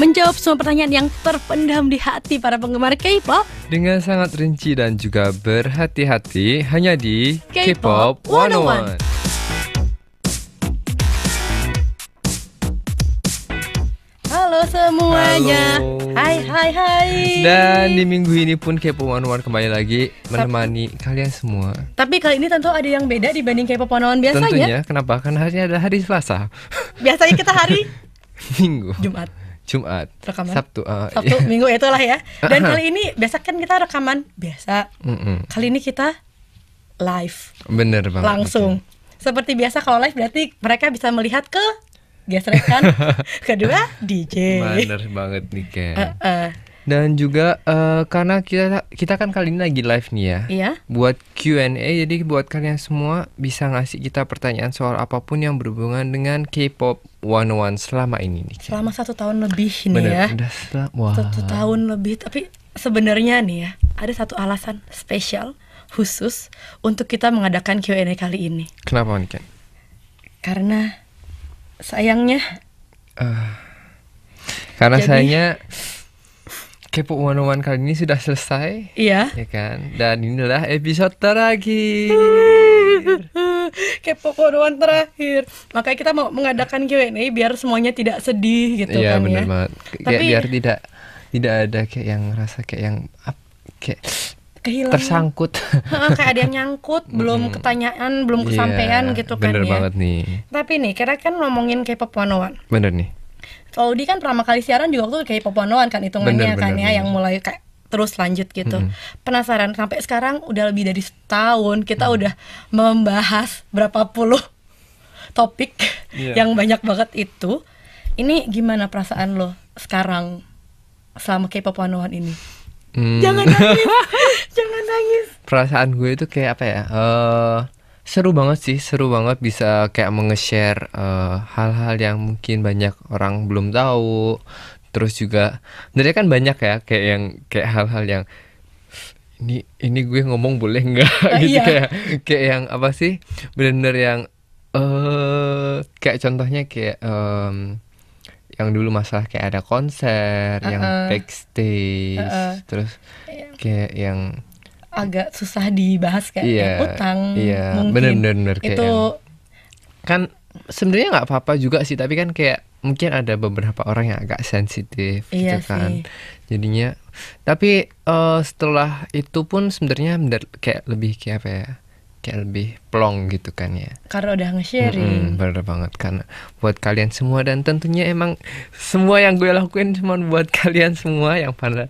menjawab semua pertanyaan yang terpendam di hati para penggemar K-pop dengan sangat rinci dan juga berhati-hati hanya di K-pop 101. Halo semuanya. Halo. Hai hai hai. Dan di minggu ini pun Kepo One oh One kembali lagi menemani tapi, kalian semua. Tapi kali ini tentu ada yang beda dibanding Kepo One oh One biasanya. Tentunya, kenapa? Karena hari ini adalah hari Selasa. Biasanya kita hari Minggu. Jumat. Jumat, rekaman. Sabtu, uh, Sabtu, iya. Minggu itulah ya. Dan kali ini biasa kan kita rekaman biasa. Mm-mm. Kali ini kita live. Bener banget. Langsung. Betul. Seperti biasa kalau live berarti mereka bisa melihat ke gesrekan kedua DJ. Bener banget nih kan. Uh-uh. Dan juga uh, karena kita kita kan kali ini lagi live nih ya. Iya. Buat Q&A jadi buat kalian semua bisa ngasih kita pertanyaan soal apapun yang berhubungan dengan K-pop One One selama ini nih. Selama satu tahun lebih nih Bener, ya. Udah setelah, wah. Satu tahun lebih tapi sebenarnya nih ya ada satu alasan spesial khusus untuk kita mengadakan Q&A kali ini. Kenapa nih Ken? Karena sayangnya. Uh, karena jadi, sayangnya Kepo One One kali ini sudah selesai Iya Ya kan Dan inilah episode terakhir Kepo Uman terakhir Makanya kita mau mengadakan Q&A biar semuanya tidak sedih gitu iya, kan ya. bener ya banget Tapi, biar tidak tidak ada kayak yang rasa kayak yang kayak kehilangan tersangkut kayak ada yang nyangkut belum ketanyaan belum iya, kesampaian yeah, gitu kan bener ya bener banget nih tapi nih kira kan ngomongin K-pop 101 bener nih kalau di kan pertama kali siaran juga waktu kayak Poponoan kan hitungannya bener, kan bener, ya bener. yang mulai kayak terus lanjut gitu. Hmm. Penasaran sampai sekarang udah lebih dari setahun kita hmm. udah membahas berapa puluh topik yeah. yang banyak banget itu. Ini gimana perasaan lo sekarang selama kayak pop Wanoan ini? Hmm. Jangan nangis, jangan nangis. Perasaan gue itu kayak apa ya? Uh, seru banget sih seru banget bisa kayak menge-share uh, eh, hal-hal yang mungkin banyak orang belum tahu terus juga sebenarnya kan banyak ya kayak yang kayak hal-hal yang ini ini gue ngomong boleh nggak iya. gitu iya. kayak kayak yang apa sih bener-bener yang eh uh, kayak contohnya kayak um, yang dulu masalah kayak ada konser uh uh yang backstage uh -uh. terus iya. kayak yang agak susah dibahas kayak yeah, utang yeah. mungkin bener, bener, itu kayaknya. kan sebenarnya nggak apa-apa juga sih tapi kan kayak mungkin ada beberapa orang yang agak sensitif iya gitu kan jadinya tapi uh, setelah itu pun sebenarnya kayak lebih kayak apa ya kayak lebih plong gitu kan ya karena udah nge-sharing mm -hmm, bener banget karena buat kalian semua dan tentunya emang semua yang gue lakuin cuma buat kalian semua yang pada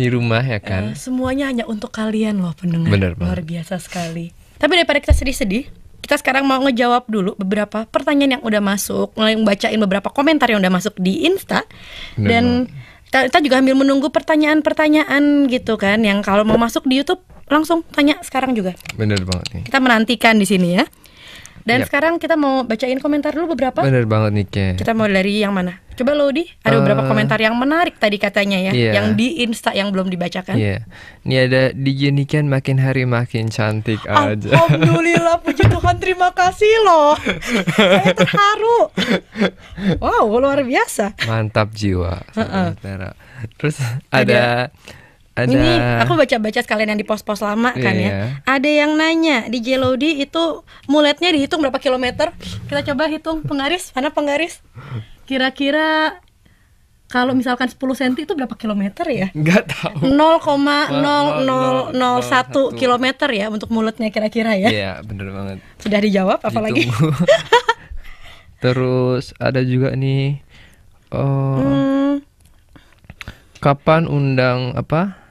di rumah ya kan uh, semuanya hanya untuk kalian loh pendengar bener banget. luar biasa sekali tapi daripada kita sedih-sedih kita sekarang mau ngejawab dulu beberapa pertanyaan yang udah masuk, yang bacain beberapa komentar yang udah masuk di Insta bener dan kita juga ambil menunggu pertanyaan-pertanyaan gitu kan yang kalau mau masuk di YouTube langsung tanya sekarang juga. Bener banget nih. Kita menantikan di sini ya. Dan yep. sekarang kita mau bacain komentar dulu beberapa. Bener banget nih Ke. Kita mau dari yang mana? Coba lo di, ada uh, beberapa eh. komentar yang menarik tadi katanya ya, yeah. yang di Insta yang belum dibacakan. Iya. Yeah. Ini ada dijenikan makin hari makin cantik aja. Alhamdulillah puji Tuhan terima kasih loh. Saya terharu. Wow, luar biasa. Mantap jiwa. Uh -uh. Terus ada, ada ada... ini aku baca-baca sekalian yang di pos-pos lama yeah. kan ya. Iya. Ada yang nanya di Jelodi itu muletnya dihitung berapa kilometer? Kita coba hitung penggaris, mana penggaris? Kira-kira kalau misalkan 10 cm itu berapa kilometer ya? Enggak tahu. 0,0001 kilometer ya untuk muletnya kira-kira ya. Iya, yeah, bener banget. Sudah dijawab apalagi? Terus ada juga nih oh, hmm. kapan undang apa?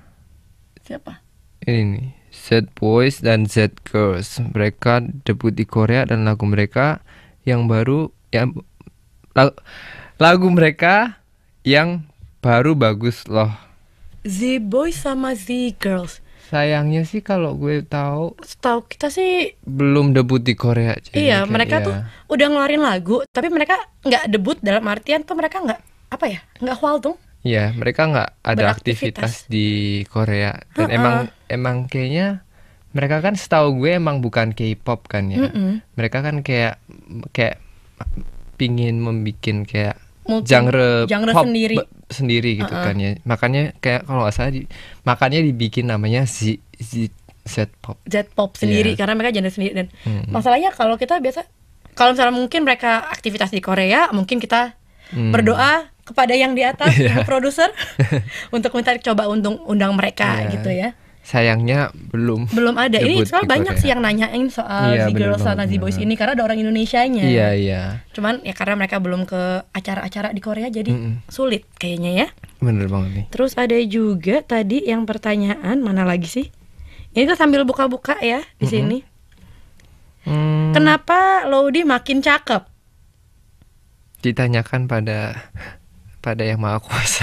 Siapa? Ini nih, Z Boys dan Z Girls. Mereka debut di Korea dan lagu mereka yang baru ya lagu, lagu mereka yang baru bagus loh. Z Boys sama Z Girls. Sayangnya sih kalau gue tahu, tahu kita sih belum debut di Korea. Iya, kayak, mereka iya. tuh udah ngeluarin lagu, tapi mereka nggak debut dalam artian tuh mereka nggak apa ya, nggak hwal tuh Iya, mereka nggak ada aktivitas di Korea dan uh -uh. emang emang kayaknya mereka kan setahu gue emang bukan K-pop kan ya. Mm -mm. Mereka kan kayak kayak pingin membuat kayak Multi, genre, genre pop sendiri sendiri gitu uh -uh. kan ya. Makanya kayak kalau nggak salah di, makanya dibikin namanya Z Z Z-pop. Z-pop iya. sendiri yeah. karena mereka genre sendiri dan mm -hmm. masalahnya kalau kita biasa kalau misalnya mungkin mereka aktivitas di Korea, mungkin kita mm. berdoa kepada yang di atas yeah. produser untuk minta coba undang undang mereka yeah. gitu ya sayangnya belum belum ada ini soal gitu banyak kan ya. sih yang nanyain soal yeah, iya, Z Girls sama Boys ini karena ada orang nya iya iya cuman ya karena mereka belum ke acara-acara di Korea jadi mm -mm. sulit kayaknya ya bener banget nih terus ada juga tadi yang pertanyaan mana lagi sih ini tuh sambil buka-buka ya di mm -mm. sini mm. kenapa Lodi makin cakep ditanyakan pada pada yang maha kuasa.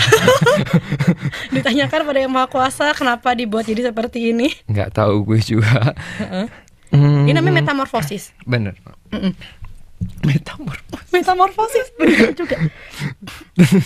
Ditanyakan pada yang maha kuasa kenapa dibuat jadi seperti ini? Nggak tahu gue juga. Uh -uh. Mm. Ini namanya metamorfosis. Bener. Mm -mm. Metamorfosis. Metamorfosis bener juga.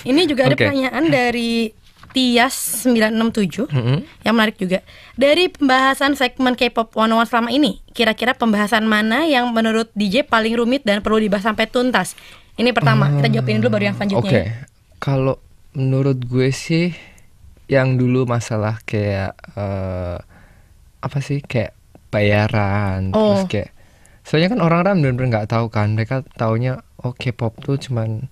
ini juga ada pertanyaan dari Tias 967 mm -hmm. yang menarik juga. Dari pembahasan segmen K-pop 101 selama ini, kira-kira pembahasan mana yang menurut DJ paling rumit dan perlu dibahas sampai tuntas? Ini pertama, hmm. kita jawabin dulu baru yang selanjutnya. Okay. Ya kalau menurut gue sih yang dulu masalah kayak uh, apa sih kayak bayaran oh. terus kayak soalnya kan orang orang benar-benar nggak tahu kan mereka taunya oh pop tuh cuman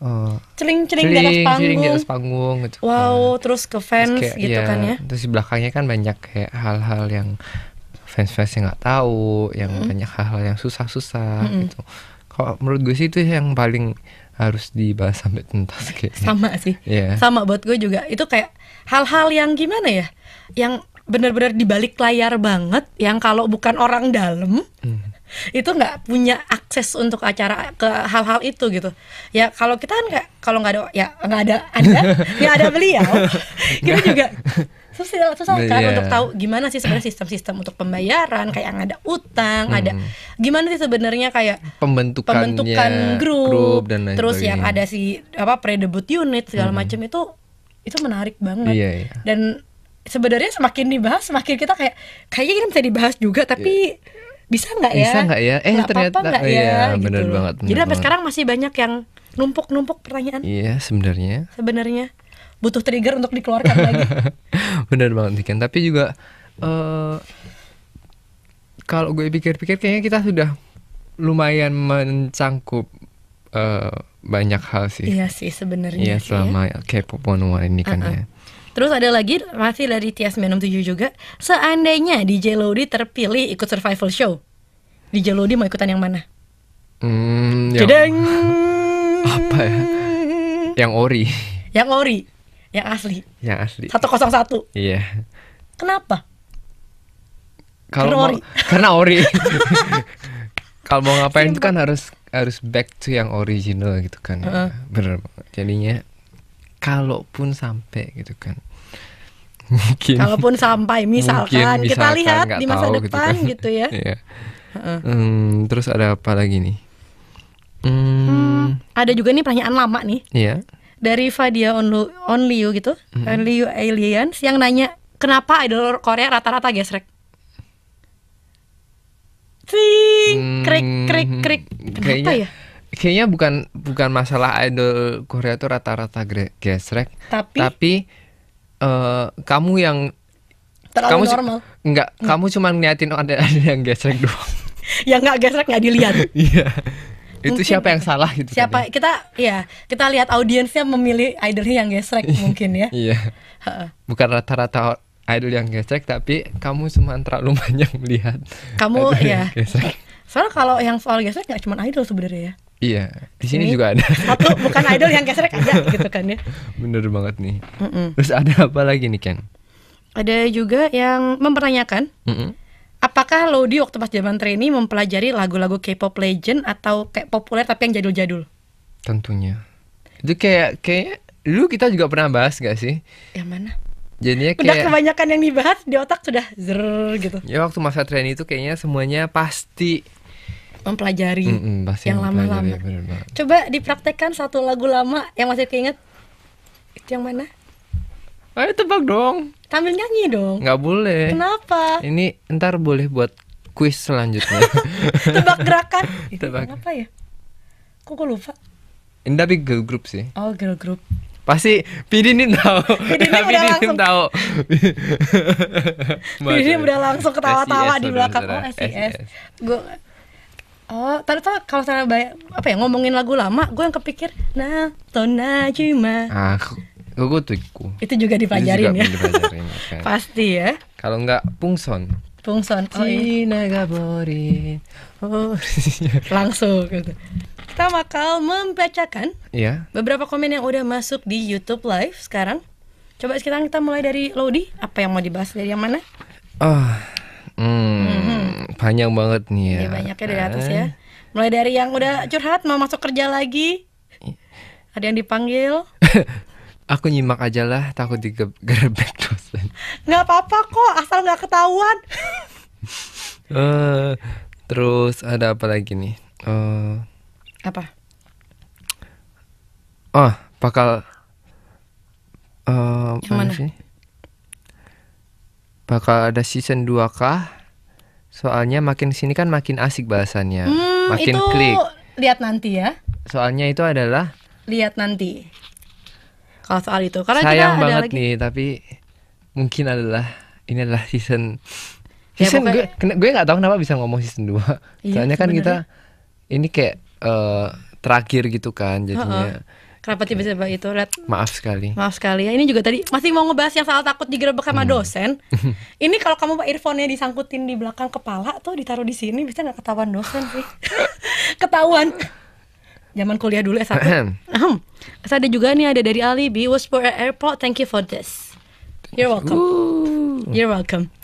eh, celing celing celing di atas panggung, celing di atas panggung gitu kan. wow terus ke fans terus kayak, gitu ya, kan ya terus di belakangnya kan banyak kayak hal-hal yang fans-fans yang nggak tahu yang mm banyak hal-hal yang susah-susah mm -hmm. gitu kalau menurut gue sih itu yang paling harus dibahas sampai tuntas kayaknya. Sama sih. Yeah. Sama buat gue juga. Itu kayak hal-hal yang gimana ya? Yang benar-benar dibalik layar banget yang kalau bukan orang dalam hmm. itu nggak punya akses untuk acara ke hal-hal itu gitu ya kalau kita kan nggak kalau nggak ada ya nggak ada ada ya ada beliau kita juga susah susah kan yeah. untuk tahu gimana sih sebenarnya sistem-sistem untuk pembayaran kayak yang ada utang hmm. ada gimana sih sebenarnya kayak pembentukan grup, grup dan lain terus yang ada si apa pre-debut unit segala hmm. macam itu itu menarik banget yeah, yeah. dan sebenarnya semakin dibahas semakin kita kayak kayaknya ini bisa dibahas juga tapi yeah. bisa nggak ya bisa nggak ya eh gak ternyata apa -apa gak iya, ya, gitu. bener banget bener jadi sampai sekarang masih banyak yang numpuk-numpuk pertanyaan iya yeah, sebenarnya sebenarnya butuh trigger untuk dikeluarkan lagi bener banget Niken tapi juga uh, kalau gue pikir-pikir kayaknya kita sudah lumayan mencangkup uh, banyak hal sih iya sih sebenarnya iya ya. selama ya. K-pop One ini kan uh -uh. ya Terus ada lagi masih dari Tias tujuh juga. Seandainya DJ Lodi terpilih ikut survival show, DJ Lodi mau ikutan yang mana? Hmm, yang... Apa ya? Yang ori. Yang ori. Yang asli. Yang asli. satu, Iya. Kenapa? Kalau karena ori. Karena ori. Kalau mau ngapain itu kan harus harus back to yang original gitu kan. Uh -uh. Bener banget. Jadinya kalaupun sampai gitu kan. Mungkin. Kalaupun sampai misalkan, mungkin, misalkan kita lihat di masa gitu depan gitu, kan. gitu ya. Iya. Uh -uh. Hmm, terus ada apa lagi nih? Hmm, hmm, ada juga nih pertanyaan lama nih. Iya dari Fadia Onlu, Only You gitu, mm-hmm. Only You Aliens yang nanya kenapa idol Korea rata-rata gesrek. Ting, krik hmm, krik krik. Kenapa kayaknya, ya? Kayaknya bukan bukan masalah idol Korea itu rata-rata gesrek, tapi tapi uh, kamu yang Terlalu kamu normal. Enggak, hmm. kamu cuma ngeliatin ada ada yang gesrek doang. yang nggak gesrek nggak dilihat. Iya itu siapa yang salah gitu siapa tadi. kita ya kita lihat audiensnya memilih idolnya yang gesrek iya. mungkin ya iya bukan rata-rata idol yang gesrek tapi kamu semua terlalu banyak melihat kamu ya gesrek soalnya kalau yang soal gesrek nggak cuma idol sebenarnya ya iya di sini juga ada satu bukan idol yang gesrek aja gitu kan ya bener banget nih Mm-mm. terus ada apa lagi nih Ken ada juga yang mempertanyakan Mm-mm Apakah Lodi waktu pas zaman trainee mempelajari lagu-lagu K-pop legend atau kayak populer tapi yang jadul-jadul? Tentunya. Itu kayak kayak lu kita juga pernah bahas gak sih? Yang mana? Jadinya kayak Udah kebanyakan yang dibahas di otak sudah zer gitu. Ya waktu masa trainee itu kayaknya semuanya pasti mempelajari mm -mm, pasti yang lama-lama. Coba dipraktekkan satu lagu lama yang masih keinget. Itu yang mana? Ayo tebak dong. Sambil nyanyi dong. Gak boleh. Kenapa? Ini ntar boleh buat kuis selanjutnya. tebak gerakan. Tebak. Apa ya? Kok gue lupa? Ini tapi girl group sih. Oh girl group. Pasti Pidinin tahu. Pidinin udah langsung tahu. Pidinin udah eh. langsung ketawa-tawa di belakang. Oh SIS. Gue Oh, tadi tuh kalau saya apa ya ngomongin lagu lama, gue yang kepikir nah cuma. Ah, Oh, Gue tuiku. Itu juga dipajarin ya. Pasti ya. Kalau enggak pungson. Pungson. Oh, iya. gaborin. Oh. Langsung gitu. Kita bakal membacakan ya. beberapa komen yang udah masuk di YouTube Live sekarang. Coba sekarang kita mulai dari Lodi. Apa yang mau dibahas dari yang mana? Oh, hmm, mm-hmm. panjang banget nih ya. Iya, banyaknya dari eh. atas ya. Mulai dari yang udah curhat mau masuk kerja lagi. Ada yang dipanggil. Aku nyimak aja lah, takut digerebek dosen. Nggak apa-apa kok, asal nggak ketahuan. uh, terus ada apa lagi nih? Uh, apa? Oh, bakal uh, eh, apa Sih? Bakal ada season 2 kah? Soalnya makin sini kan makin asik bahasannya. Hmm, makin itu klik. Lihat nanti ya. Soalnya itu adalah lihat nanti kalau soal itu karena sayang kita banget ada lagi... nih tapi mungkin adalah ini adalah season ya, season ya, pokoknya... gue gue nggak tahu kenapa bisa ngomong season 2 iya, soalnya kan sebenernya. kita ini kayak uh, terakhir gitu kan jadinya uh -uh. Kenapa tiba-tiba itu, Red? Maaf sekali. Maaf sekali ya. Ini juga tadi masih mau ngebahas yang soal takut digerebek sama hmm. dosen. Ini kalau kamu pak earphone-nya disangkutin di belakang kepala tuh ditaruh di sini bisa nggak ketahuan dosen sih? ketahuan zaman kuliah dulu S1. Terus ada juga nih ada dari Ali B was for airport. Thank you for this. You're welcome. Ooh. You're welcome.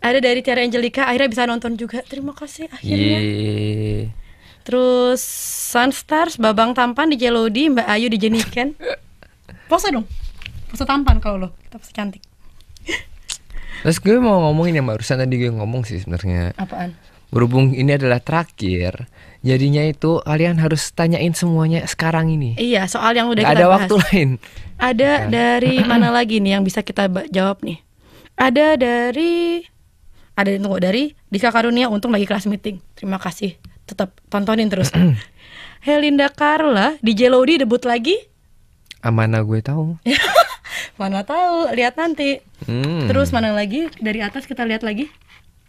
Ada dari Tiara Angelica akhirnya bisa nonton juga. Terima kasih akhirnya. Yeah. Terus Sunstars, Babang Tampan di Jelodi, Mbak Ayu di Jeniken. Pose dong. Pose tampan kalau lo. Kita pose cantik. Terus gue mau ngomongin yang barusan tadi gue ngomong sih sebenarnya. Apaan? berhubung ini adalah terakhir jadinya itu kalian harus tanyain semuanya sekarang ini iya soal yang udah Gak kita ada bahas. waktu lain ada nah. dari mana lagi nih yang bisa kita jawab nih ada dari ada yang tunggu dari Dika Karunia untung lagi kelas meeting terima kasih tetap tontonin terus Helinda Carla di Jelodi debut lagi Amana gue tahu mana tahu lihat nanti hmm. terus mana lagi dari atas kita lihat lagi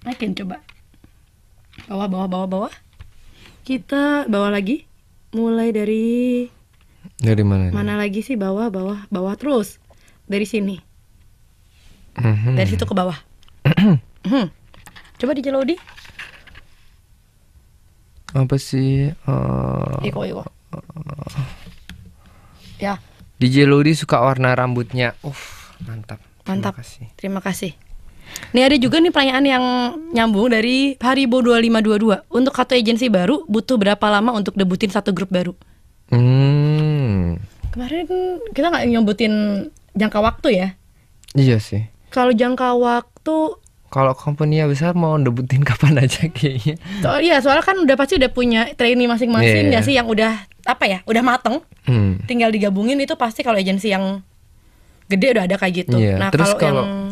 Makin coba bawah bawah bawah bawah kita bawah lagi mulai dari dari mana mana lagi sih bawah bawah bawah terus dari sini mm-hmm. dari situ ke bawah mhm. coba dijelau di apa sih uh, iko iko ya DJ Lodi suka warna rambutnya. Uf, mantap. Mantap. Terima kasih. Terima kasih. Nih ada juga nih pertanyaan yang nyambung dari Haribo 2522. Untuk satu agensi baru butuh berapa lama untuk debutin satu grup baru? Hmm. Kemarin kan kita nggak nyebutin jangka waktu ya? Iya sih. Kalau jangka waktu kalau company besar mau debutin kapan aja kayaknya. So, iya, soalnya kan udah pasti udah punya trainee masing-masing yeah. ya iya. sih yang udah apa ya, udah mateng. Hmm. Tinggal digabungin itu pasti kalau agensi yang gede udah ada kayak gitu. Yeah. Nah, Terus kalau yang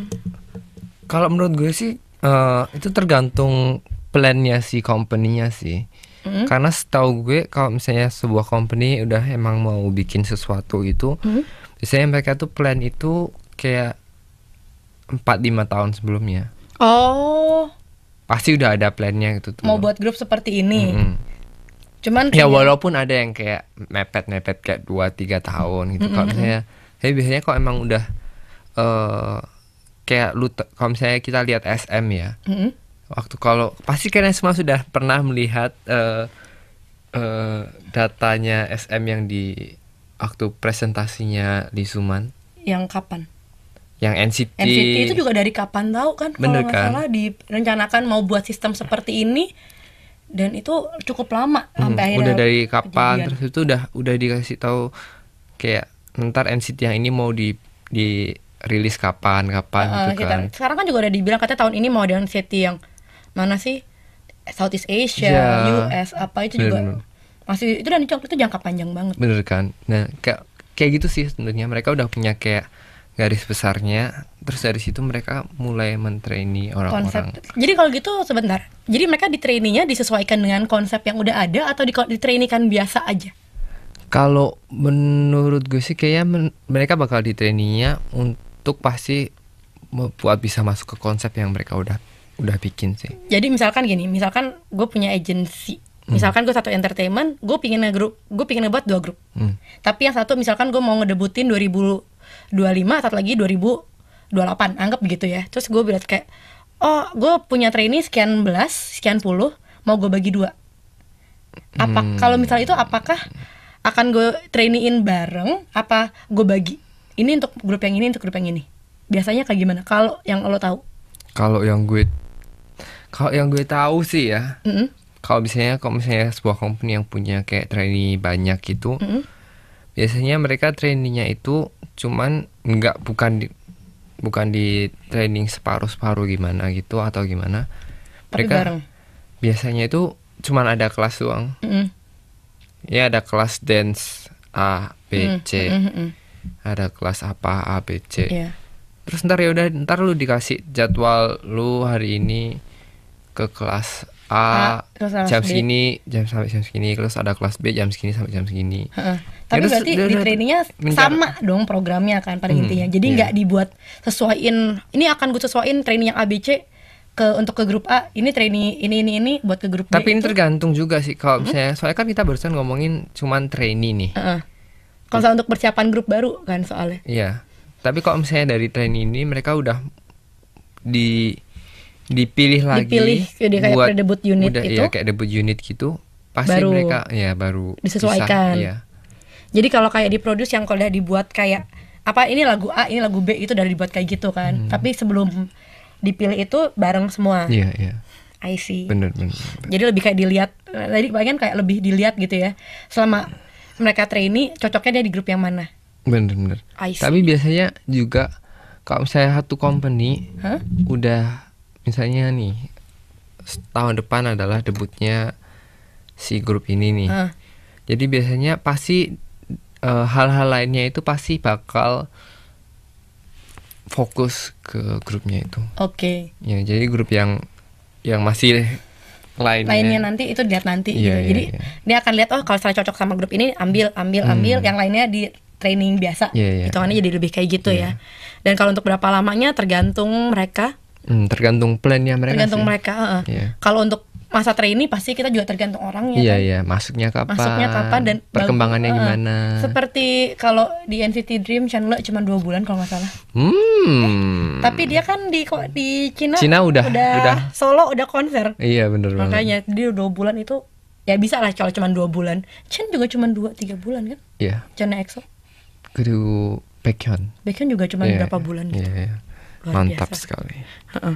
kalau menurut gue sih uh, itu tergantung plannya si company-nya sih. hmm Karena setahu gue kalau misalnya sebuah company udah emang mau bikin sesuatu itu, mm-hmm. biasanya mereka tuh plan itu kayak 4 5 tahun sebelumnya. Oh. Pasti udah ada plannya gitu tuh. Mau buat grup seperti ini. Mm-hmm. Cuman ya walaupun ada yang kayak mepet-mepet kayak 2 3 tahun gitu mm-hmm. kalau misalnya tapi biasanya kok emang udah uh, kayak lu kalau misalnya kita lihat SM ya mm-hmm. waktu kalau pasti kalian semua sudah pernah melihat uh, uh, datanya SM yang di waktu presentasinya di Suman yang kapan yang NCT NCT itu juga dari kapan tahu kan Bener kalau nggak kan? salah direncanakan mau buat sistem seperti ini dan itu cukup lama hmm, sampai akhirnya udah dari kapan kejadian. terus itu udah udah dikasih tahu kayak ntar NCT yang ini mau di di rilis kapan kapan uh, gitu kan. Kita, sekarang kan juga udah dibilang katanya tahun ini mau dengan City yang mana sih Southeast Asia, yeah. US apa itu bener, juga bener. masih itu dan itu, itu jangka panjang banget. Bener kan. Nah kayak kayak gitu sih tentunya mereka udah punya kayak garis besarnya terus dari situ mereka mulai mentraini orang-orang jadi kalau gitu sebentar jadi mereka ditraininya disesuaikan dengan konsep yang udah ada atau ditrainikan biasa aja kalau menurut gue sih kayaknya men mereka bakal ditraininya untuk untuk pasti buat bisa masuk ke konsep yang mereka udah udah bikin sih. Jadi misalkan gini, misalkan gue punya agensi hmm. Misalkan gue satu entertainment, gue pingin ngegrup, gue pingin ngebuat dua grup. Hmm. Tapi yang satu misalkan gue mau ngedebutin 2025, atau lagi 2028, anggap begitu ya. Terus gue bilang kayak, oh gue punya trainee sekian belas, sekian puluh, mau gue bagi dua. Apa hmm. kalau misalnya itu apakah akan gue trainingin bareng, apa gue bagi? ini untuk grup yang ini untuk grup yang ini biasanya kayak gimana kalau yang lo tahu kalau yang gue kalau yang gue tahu sih ya mm -hmm. kalau misalnya kalau misalnya sebuah company yang punya kayak training banyak gitu mm -hmm. biasanya mereka trainingnya itu cuman nggak bukan di, bukan di training separuh separuh gimana gitu atau gimana mereka biasanya itu cuman ada kelas doang mm -hmm. ya ada kelas dance A B mm -hmm. C mm -hmm ada kelas apa A B C yeah. terus ntar ya udah ntar lu dikasih jadwal lu hari ini ke kelas A, A jam segini jam sampai jam segini terus ada kelas B jam segini sampai jam segini uh -uh. tapi ya, berarti terus, di trainingnya mencar- sama dong programnya kan pada hmm, intinya jadi iya. nggak yeah. dibuat sesuaiin ini akan gue sesuaiin training yang A B C ke untuk ke grup A ini training ini ini ini buat ke grup B tapi ini itu. tergantung juga sih kalau hmm? misalnya hmm? soalnya kan kita barusan ngomongin cuman training nih uh -uh kalau untuk persiapan grup baru kan soalnya iya tapi kalau misalnya dari tren ini mereka udah di dipilih lagi dipilih jadi kayak buat debut unit udah, iya, itu ya, kayak debut unit gitu pasti baru mereka ya baru disesuaikan bisa, ya. jadi kalau kayak di produce yang kalau udah dibuat kayak apa ini lagu A ini lagu B itu udah dibuat kayak gitu kan hmm. tapi sebelum dipilih itu bareng semua iya iya I see bener, bener, bener. jadi lebih kayak dilihat tadi pengen kayak lebih dilihat gitu ya selama mereka trainee cocoknya dia di grup yang mana bener-bener tapi biasanya juga kalau misalnya satu company huh? udah misalnya nih tahun depan adalah debutnya si grup ini nih huh. jadi biasanya pasti eh, hal-hal uh, lainnya itu pasti bakal fokus ke grupnya itu oke okay. ya jadi grup yang yang masih lainnya. lainnya nanti itu dilihat nanti yeah, gitu. yeah, jadi yeah. dia akan lihat oh kalau saya cocok sama grup ini ambil ambil hmm. ambil yang lainnya di training biasa yeah, yeah, yeah. jadi lebih kayak gitu yeah. ya dan kalau untuk berapa lamanya tergantung mereka hmm, tergantung plannya mereka tergantung sih. mereka uh -uh. Yeah. kalau untuk masa trainee pasti kita juga tergantung orangnya iya kan? iya masuknya kapan masuknya kapan dan perkembangannya bagus, eh, gimana seperti kalau di NCT Dream channel cuma dua bulan kalau nggak salah hmm. eh, tapi dia kan di kok di Cina Cina udah udah, udah solo udah konser iya bener makanya dia dua bulan itu ya bisa lah kalau cuma dua bulan Chen juga cuma dua tiga bulan kan iya yeah. Chen EXO Guru Baekhyun Baekhyun juga cuma yeah, berapa bulan gitu yeah, yeah. mantap biasa. sekali uh -uh.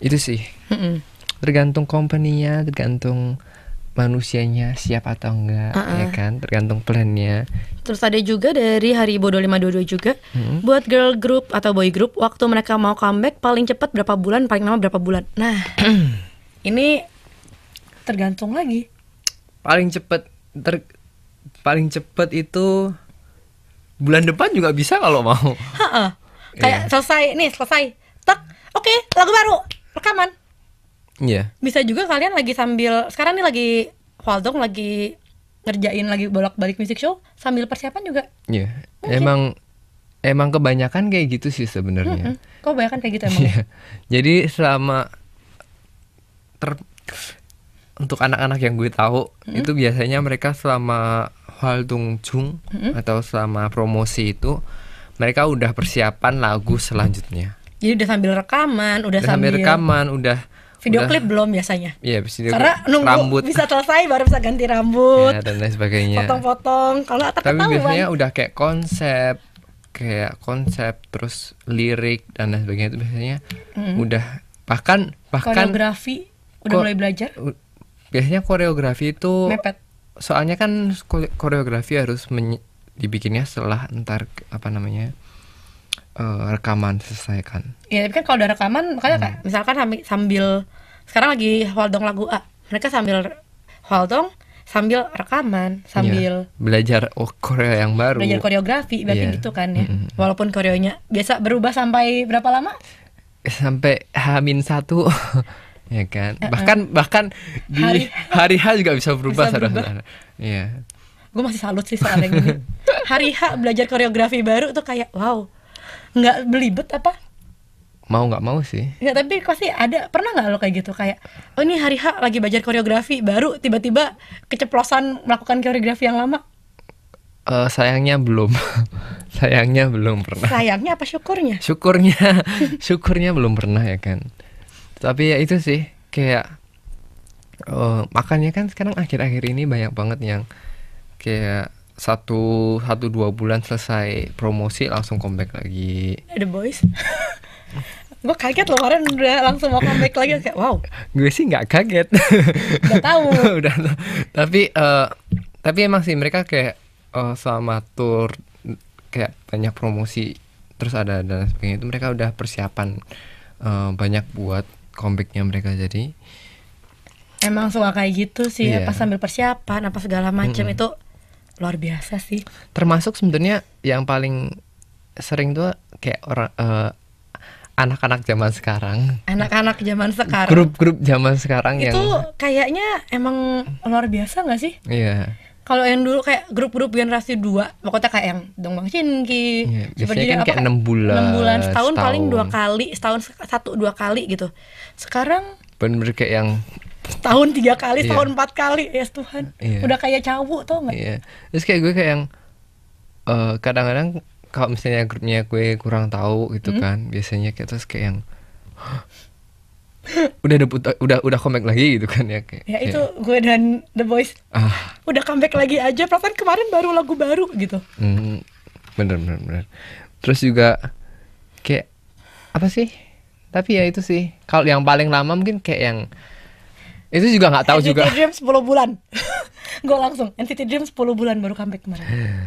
itu sih uh -uh tergantung company-nya tergantung manusianya siap atau enggak uh -uh. ya kan tergantung plannya terus ada juga dari hari Bodo 522 juga hmm. buat girl group atau boy group waktu mereka mau comeback paling cepat berapa bulan paling lama berapa bulan nah ini tergantung lagi paling cepat ter paling cepat itu bulan depan juga bisa kalau mau Heeh. kayak yeah. selesai nih selesai tek oke okay, lagu baru rekaman Iya. Yeah. Bisa juga kalian lagi sambil sekarang nih lagi Waldong lagi ngerjain lagi bolak-balik music show sambil persiapan juga. Iya. Yeah. Emang emang kebanyakan kayak gitu sih sebenarnya. Mm -hmm. Kok kebanyakan kayak gitu emang. Yeah. Jadi selama ter untuk anak-anak yang gue tahu mm -hmm. itu biasanya mereka selama Waldong Chung mm -hmm. atau selama promosi itu mereka udah persiapan lagu selanjutnya. Jadi udah sambil rekaman, udah, udah sambil rekaman, udah Video Udah. klip belum biasanya. Iya, video Karena nunggu rambut. bisa selesai baru bisa ganti rambut. Ya, dan lain sebagainya. Potong-potong. Kalau Tapi biasanya udah kayak konsep kayak konsep terus lirik dan lain sebagainya itu biasanya hmm. udah bahkan bahkan koreografi udah mulai belajar biasanya koreografi itu mepet soalnya kan koreografi harus dibikinnya setelah entar apa namanya uh, rekaman selesaikan. Iya, tapi kan kalau udah rekaman, makanya hmm. misalkan sambil sekarang lagi holdong lagu A, mereka sambil holdong sambil rekaman, iya. sambil ya, belajar oh, Korea yang baru. Belajar koreografi berarti yeah. gitu kan ya. Mm -hmm. Walaupun koreonya biasa berubah sampai berapa lama? Sampai Hamin satu. ya kan? Uh -uh. Bahkan bahkan di hari hari H juga bisa berubah saudara-saudara. Iya. Gue masih salut sih soal gini. Hari H belajar koreografi baru tuh kayak wow nggak belibet apa mau nggak mau sih nggak ya, tapi pasti ada pernah nggak lo kayak gitu kayak oh ini hari H lagi belajar koreografi baru tiba-tiba keceplosan melakukan koreografi yang lama uh, sayangnya belum sayangnya belum pernah sayangnya apa syukurnya syukurnya syukurnya belum pernah ya kan tapi ya itu sih kayak uh, makanya kan sekarang akhir-akhir ini banyak banget yang kayak satu satu dua bulan selesai promosi langsung comeback lagi The Boys gue kaget loh kemarin udah langsung mau comeback lagi kayak wow gue sih nggak kaget nggak tahu udah tapi uh, tapi emang sih mereka kayak uh, selama tour kayak banyak promosi terus ada dan sebagainya itu mereka udah persiapan uh, banyak buat comebacknya mereka jadi emang suka kayak gitu sih yeah. apa iya. sambil persiapan apa segala macam mm -hmm. itu luar biasa sih termasuk sebenarnya yang paling sering tuh kayak orang anak eh, anak-anak zaman sekarang. Anak-anak zaman sekarang. Grup-grup zaman sekarang itu yang kayaknya emang luar biasa nggak sih? Iya. Kalau yang dulu kayak grup-grup generasi 2, pokoknya kayak yang Dong Bang Cinki. ya, seperti kan kayak enam bulan. enam bulan setahun, setahun paling dua kali, setahun satu dua kali gitu. Sekarang bener kayak yang tahun tiga kali, yeah. tahun empat kali, ya yes, Tuhan. Yeah. Udah kayak cawu tau nggak? Yeah. Terus kayak gue kayak yang uh, kadang-kadang kalau misalnya grupnya gue kurang tahu gitu hmm? kan, biasanya kayak terus kayak yang udah debut udah udah comeback lagi gitu kan ya kayak ya itu ya. gue dan The Boys ah. udah comeback ah. lagi aja perasaan kemarin baru lagu baru gitu hmm, bener bener bener terus juga kayak apa sih tapi ya itu sih kalau yang paling lama mungkin kayak yang itu juga nggak tahu juga. NCT Dream 10 bulan. gue langsung NCT Dream 10 bulan baru comeback kemarin.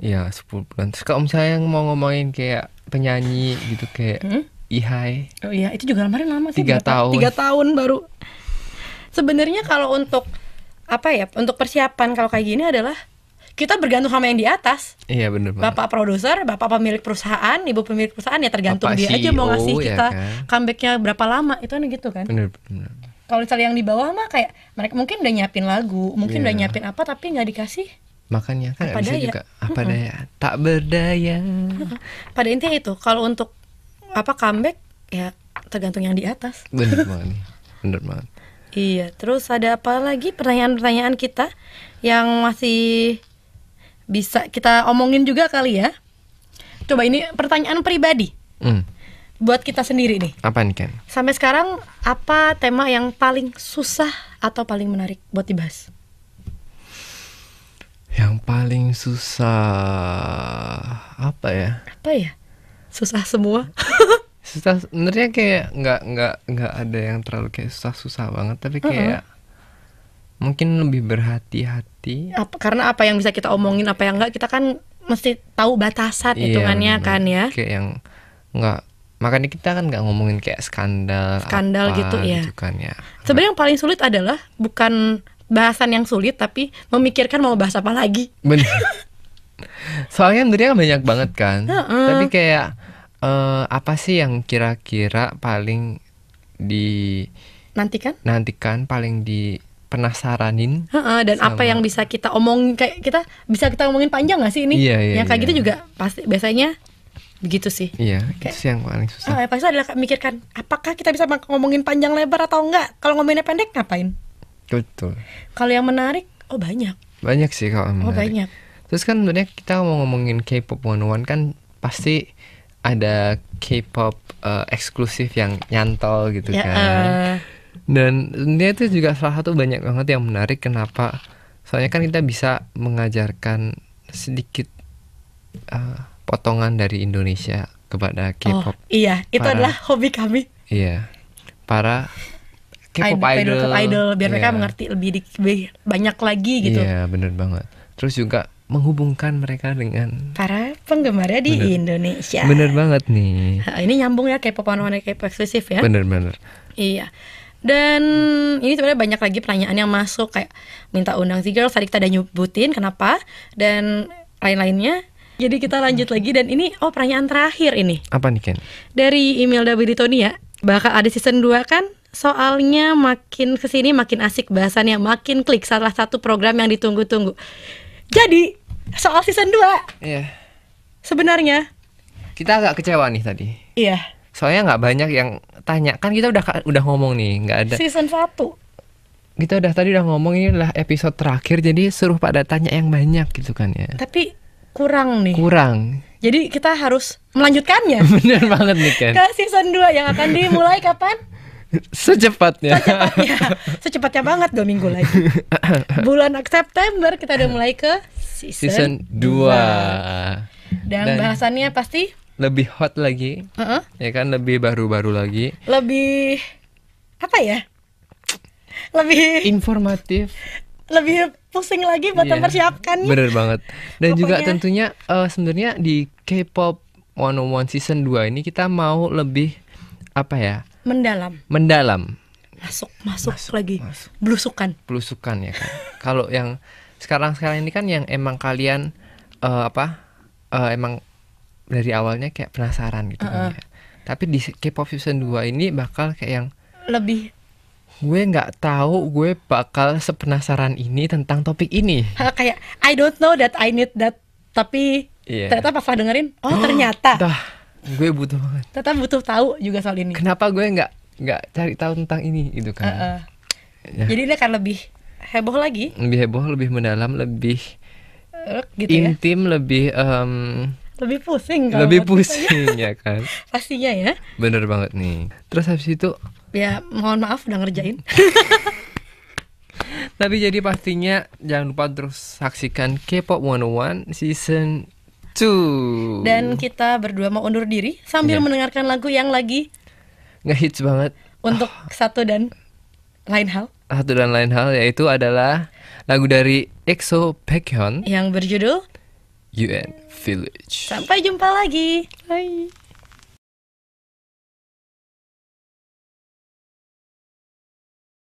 Iya, 10 bulan. Terus kalau misalnya yang mau ngomongin kayak penyanyi gitu kayak hmm? Ihai. Oh iya, itu juga kemarin lama sih. Tiga tahun. Tiga tahun baru. Sebenarnya kalau untuk apa ya? Untuk persiapan kalau kayak gini adalah kita bergantung sama yang di atas. Iya benar banget. Bapak produser, bapak pemilik perusahaan, ibu pemilik perusahaan ya tergantung bapak dia CEO, aja mau e ngasih ya kita kan? comebacknya berapa lama itu kan gitu kan. Benar. bener kalau misalnya yang di bawah mah kayak mereka mungkin udah nyiapin lagu mungkin yeah. udah iya. nyiapin apa tapi nggak dikasih makanya kan apa daya. juga apa mm-hmm. tak berdaya pada intinya itu kalau untuk apa comeback ya tergantung yang di atas Benar banget benar banget iya terus ada apa lagi pertanyaan-pertanyaan kita yang masih bisa kita omongin juga kali ya coba ini pertanyaan pribadi mm buat kita sendiri nih. Apa nih Ken? Sampai sekarang apa tema yang paling susah atau paling menarik buat dibahas? Yang paling susah apa ya? Apa ya? Susah semua. susah sebenarnya kayak nggak nggak nggak ada yang terlalu kayak susah susah banget tapi kayak uh huh mungkin lebih berhati-hati. Apa karena apa yang bisa kita omongin apa yang nggak kita kan mesti tahu batasan iya, hitungannya iya, kan ya? Kayak yang nggak makanya kita kan nggak ngomongin kayak skandal skandal apa, gitu ya gitu kan ya sebenarnya yang paling sulit adalah bukan bahasan yang sulit tapi memikirkan mau bahas apa lagi bener soalnya sebenarnya kan banyak banget kan uh -uh. tapi kayak uh, apa sih yang kira-kira paling di nantikan nantikan paling di penasaranin uh -uh, dan sama... apa yang bisa kita omongin kayak kita bisa kita omongin panjang gak sih ini iya, iya, yang kayak iya. gitu juga pasti biasanya begitu sih iya kayak, itu sih yang paling susah oh, ya, pasti adalah mikirkan apakah kita bisa ngomongin panjang lebar atau enggak kalau ngomongin pendek ngapain betul kalau yang menarik oh banyak banyak sih kalau oh, menarik. oh banyak terus kan sebenarnya kita mau ngomongin K-pop one one kan pasti ada K-pop uh, eksklusif yang nyantol gitu ya, kan uh... dan dia itu juga salah satu banyak banget yang menarik kenapa soalnya kan kita bisa mengajarkan sedikit uh, potongan dari Indonesia kepada oh, K-pop. Oh, iya, itu para, adalah hobi kami. Iya. Para K-pop idol, idol, idol biar yeah. mereka iya. mengerti lebih, di, lebih banyak lagi gitu. Iya, yeah, bener banget. Terus juga menghubungkan mereka dengan para penggemarnya di bener, Indonesia. Bener banget nih. Ini nyambung ya K-pop one K-pop eksklusif ya. Bener-bener. Iya. Dan ini sebenarnya banyak lagi pertanyaan yang masuk kayak minta undang si girls tadi kita udah nyebutin kenapa dan lain-lainnya jadi kita lanjut hmm. lagi dan ini oh pertanyaan terakhir ini. Apa nih Ken? Dari email dari Tony ya. Bakal ada season 2 kan? Soalnya makin kesini makin asik bahasannya, makin klik salah satu program yang ditunggu-tunggu. Jadi soal season 2 Iya. Sebenarnya kita agak kecewa nih tadi. Iya. Soalnya nggak banyak yang tanya kan kita udah udah ngomong nih nggak ada. Season satu kita udah tadi udah ngomong ini adalah episode terakhir jadi suruh pada tanya yang banyak gitu kan ya tapi kurang nih. Kurang. Jadi kita harus melanjutkannya. Bener banget nih kan. Ke season 2 yang akan dimulai kapan? Secepatnya. Secepatnya. Secepatnya banget dua minggu lagi. Bulan September kita udah mulai ke season, season 2. Dan, Dan bahasannya pasti lebih hot lagi. Uh -uh. Ya kan lebih baru-baru lagi. Lebih apa ya? Lebih informatif lebih pusing lagi buat yeah, mempersiapkannya. Bener banget. Dan Pokoknya... juga tentunya uh, sebenarnya di K-pop 101 season 2 ini kita mau lebih apa ya? Mendalam. Mendalam. Masuk, masuk, masuk lagi. Masuk. Belusukan. Belusukan ya kan. Kalau yang sekarang-sekarang ini kan yang emang kalian uh, apa? Uh, emang dari awalnya kayak penasaran gitu uh -uh. kan ya. Tapi di K-pop season 2 ini bakal kayak yang lebih gue nggak tahu gue bakal sepenasaran ini tentang topik ini. Ha, kayak I don't know that I need that, tapi yeah. ternyata pas dengerin, oh, oh ternyata. Dah, gue butuh banget. Ternyata butuh tahu juga soal ini. Kenapa gue nggak nggak cari tahu tentang ini gitu kan? Uh -uh. Ya. Jadi ini akan lebih heboh lagi. Lebih heboh, lebih mendalam, lebih uh, gitu ya? intim, ya? lebih um, lebih pusing. Lebih pusing ya kan? Pastinya ya. Bener banget nih. Terus habis itu ya mohon maaf udah ngerjain tapi jadi pastinya jangan lupa terus saksikan K-pop 101 season 2 dan kita berdua mau undur diri sambil yeah. mendengarkan lagu yang lagi ngehits banget untuk oh. satu dan lain hal satu dan lain hal yaitu adalah lagu dari EXO Baekhyun yang berjudul UN Village sampai jumpa lagi bye